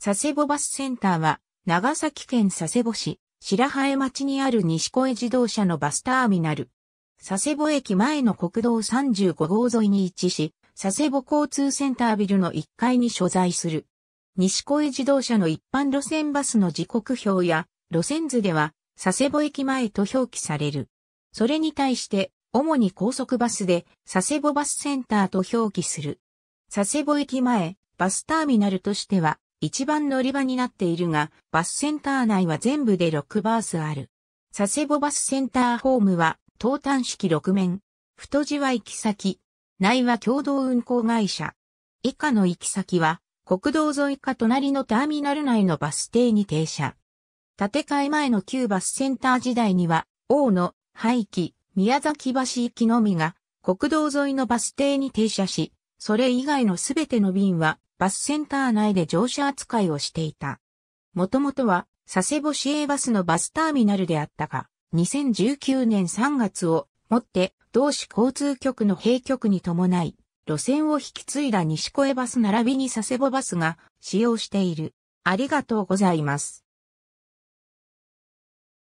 佐世保バスセンターは、長崎県佐世保市、白羽町にある西越自動車のバスターミナル。佐世保駅前の国道35号沿いに位置し、佐世保交通センタービルの1階に所在する。西越自動車の一般路線バスの時刻表や路線図では、佐世保駅前と表記される。それに対して、主に高速バスで佐世保バスセンターと表記する。佐世保駅前、バスターミナルとしては、一番乗り場になっているが、バスセンター内は全部で6バースある。佐世保バスセンターホームは、東端式6面。太地は行き先。内は共同運行会社。以下の行き先は、国道沿いか隣のターミナル内のバス停に停車。建て替え前の旧バスセンター時代には、大野、廃棄、宮崎橋行きのみが、国道沿いのバス停に停車し、それ以外のすべての便はバスセンター内で乗車扱いをしていた。もともとは、佐世保市営バスのバスターミナルであったが、2019年3月をもって、同市交通局の閉局に伴い、路線を引き継いだ西小江バス並びに佐世保バスが使用している。ありがとうございます。